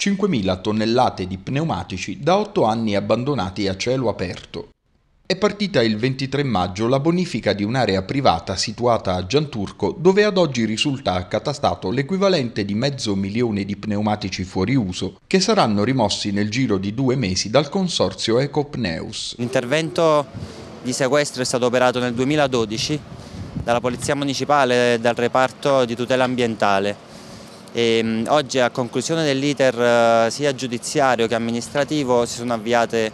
5.000 tonnellate di pneumatici da 8 anni abbandonati a cielo aperto. È partita il 23 maggio la bonifica di un'area privata situata a Gianturco dove ad oggi risulta accatastato l'equivalente di mezzo milione di pneumatici fuori uso che saranno rimossi nel giro di due mesi dal consorzio Ecopneus. L'intervento di sequestro è stato operato nel 2012 dalla Polizia Municipale e dal reparto di tutela ambientale e ehm, oggi a conclusione dell'iter eh, sia giudiziario che amministrativo si sono avviate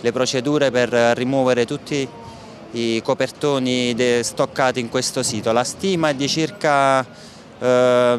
le procedure per rimuovere tutti i copertoni stoccati in questo sito. La stima è di circa eh,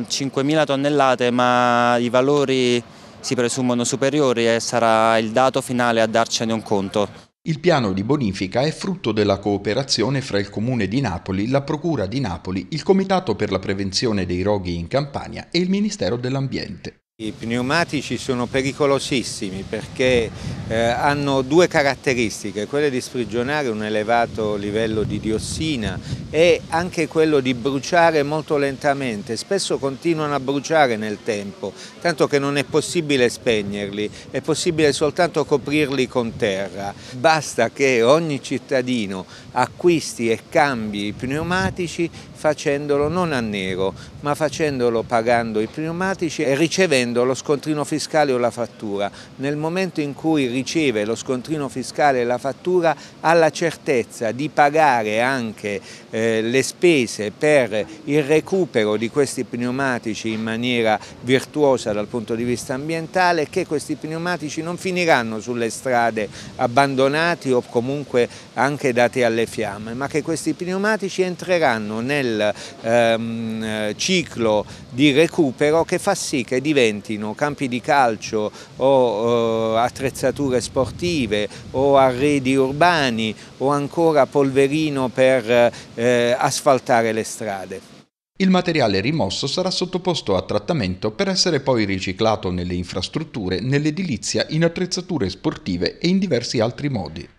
5.000 tonnellate ma i valori si presumono superiori e sarà il dato finale a darcene un conto. Il piano di bonifica è frutto della cooperazione fra il Comune di Napoli, la Procura di Napoli, il Comitato per la prevenzione dei roghi in Campania e il Ministero dell'Ambiente. I pneumatici sono pericolosissimi perché eh, hanno due caratteristiche, quelle di sprigionare un elevato livello di diossina e anche quello di bruciare molto lentamente, spesso continuano a bruciare nel tempo, tanto che non è possibile spegnerli, è possibile soltanto coprirli con terra. Basta che ogni cittadino acquisti e cambi i pneumatici facendolo non a nero, ma facendolo pagando i pneumatici e ricevendo chiedendo lo scontrino fiscale o la fattura. Nel momento in cui riceve lo scontrino fiscale e la fattura ha la certezza di pagare anche eh, le spese per il recupero di questi pneumatici in maniera virtuosa dal punto di vista ambientale che questi pneumatici non finiranno sulle strade abbandonati o comunque anche dati alle fiamme, ma che questi pneumatici entreranno nel ehm, eh, ciclo di recupero che fa sì che diventi diventino campi di calcio o eh, attrezzature sportive o arredi urbani o ancora polverino per eh, asfaltare le strade. Il materiale rimosso sarà sottoposto a trattamento per essere poi riciclato nelle infrastrutture, nell'edilizia, in attrezzature sportive e in diversi altri modi.